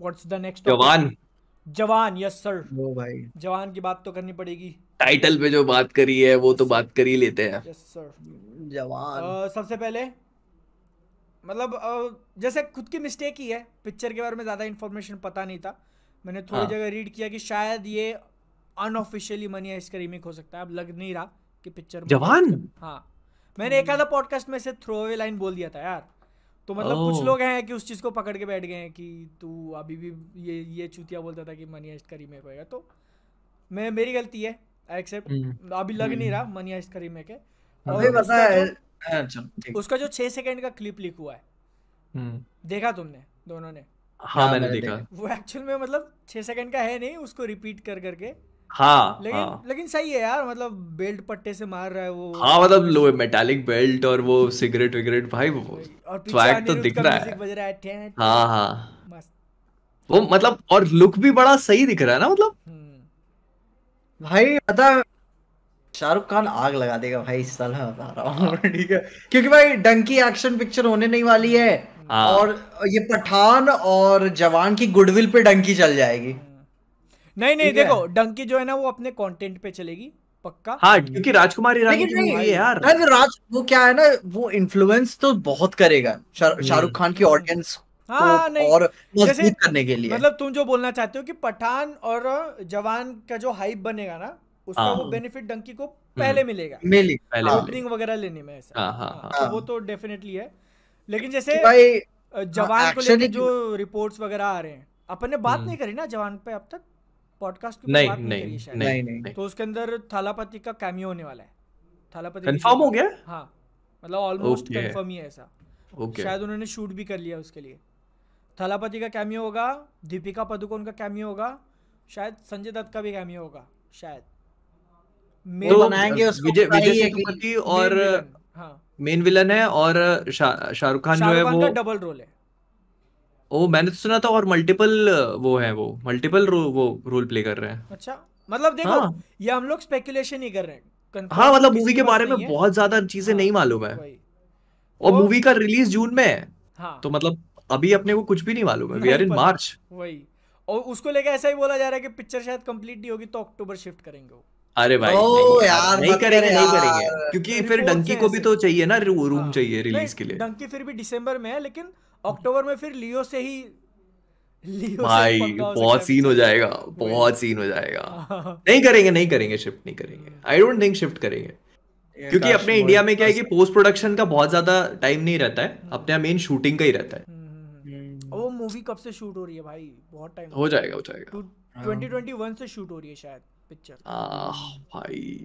What's the next जवान जवान yes sir वो भाई जवान की बात तो करनी पड़ेगी टाइटल पे जो बात करी है वो तो बात कर ही लेते हैं यस सर जवान सबसे पहले मतलब जैसे खुद की मिस्टेक ही है पिक्चर के बारे में ज़्यादा इन्फॉर्मेशन पता नहीं था मैंने थोड़ी हाँ. जगह रीड किया कि शायद ये अनऑफिशियली मनी है इसका रीमेक हो सकता है अब लग नहीं रहा कि पिक्चर जवान हाँ मैंने एक आधा पॉडकास्ट में से थ्रो अवे लाइन बोल दिया था यार तो मतलब oh. कुछ लोग हैं कि उस चीज़ को पकड़ के बैठ गए हैं कि तू अभी भी ये ये चूतिया बोलता था कि मनी हेस्ट का रीमेक होएगा तो मैं मेरी गलती है आई एक्सेप्ट mm. अभी लग mm. नहीं हम्म। रहा मनी हेस्ट का रीमेक है और पता है अच्छा उसका जो छः सेकंड का क्लिप लीक हुआ है mm. देखा तुमने दोनों ने हाँ, हाँ मैंने देखा वो एक्चुअल में मतलब छः सेकंड का है नहीं उसको रिपीट कर करके हाँ लेकिन हाँ लेकिन सही है यार मतलब बेल्ट पट्टे से मार रहा है वो हाँ मतलब लो मेटालिक बेल्ट और वो सिगरेट विगरेट भाई वो स्वैग तो दिख रहा है हाँ हाँ वो मतलब और लुक भी बड़ा सही दिख रहा है ना मतलब हम्म। भाई पता शाहरुख खान आग लगा देगा भाई इस साल हाँ। ठीक है क्योंकि भाई डंकी एक्शन पिक्चर होने नहीं वाली है हाँ। और ये पठान और जवान की गुडविल पे डंकी चल जाएगी नहीं नहीं देखो डंकी जो है ना वो अपने कंटेंट पे चलेगी पक्का हाँ क्योंकि राजकुमारी रानी राजकुमार ईरानी यार नहीं, राज वो क्या है ना वो इन्फ्लुएंस तो बहुत करेगा हम्म। शाहरुख खान की ऑडियंस हाँ, नहीं और मजबूत करने के लिए मतलब तुम जो बोलना चाहते हो कि पठान और जवान का जो हाइप बनेगा ना उसका हाँ। वो बेनिफिट डंकी को हम्म। पहले मिलेगा मिलेगा हाँ, ओपनिंग वगैरह लेने में ऐसा हाँ, वो तो डेफिनेटली है लेकिन जैसे भाई जवान को लेकर जो रिपोर्ट्स वगैरह आ रहे हैं अपन ने बात हम्म। नहीं करी ना जवान पे अब तक पॉडकास्ट की नहीं नहीं नहीं, नहीं नहीं नहीं तो उसके अंदर थालापति का कैमियो होने वाला है थालापति कंफर्म हो गया हाँ मतलब ऑलमोस्ट कंफर्म ही है ऐसा okay. शायद उन्होंने शूट भी कर लिया उसके लिए थालापति का कैमियो होगा दीपिका पदुकोण का कैमियो होगा शायद संजय दत्त का भी कैमियो होगा शायद तो बनाएंगे विजय विजय सेतुपति और मेन विलन हाँ। है और शाहरुख खान जो है वो डबल रोल है ओ मैंने तो सुना था और मल्टीपल वो है वो मल्टीपल रो, वो रोल प्ले कर रहे हैं अच्छा मतलब देखो हाँ। ये हम लोग स्पेकुलेशन ही कर रहे हैं हाँ मतलब मूवी के बारे में बहुत ज्यादा चीजें हाँ, नहीं मालूम है और मूवी का रिलीज जून में है हाँ। तो मतलब अभी अपने को कुछ भी नहीं मालूम है वी आर इन मार्च वही और उसको लेकर ऐसा ही बोला जा रहा है कि पिक्चर शायद कंप्लीट नहीं होगी तो अक्टूबर शिफ्ट करेंगे वो अरे भाई ओ, नहीं, यार, नहीं मतलब करेंगे नहीं करेंगे क्योंकि फिर डंकी को भी तो चाहिए ना रूम हाँ। चाहिए रिलीज के लिए डंकी फिर भी दिसंबर में है लेकिन अक्टूबर में फिर लियो से ही लियो भाई से बहुत सीन हो जाएगा बहुत सीन हो जाएगा नहीं करेंगे नहीं करेंगे शिफ्ट नहीं करेंगे आई डोंट थिंक शिफ्ट करेंगे क्योंकि अपने इंडिया में क्या है कि पोस्ट प्रोडक्शन का बहुत ज्यादा टाइम नहीं रहता है अपने यहाँ मेन शूटिंग का ही रहता है हम्म। वो मूवी कब से शूट हो रही है भाई बहुत टाइम हो जाएगा हो जाएगा 2021 हाँ। से शूट हो रही है शायद पिक्चर आ भाई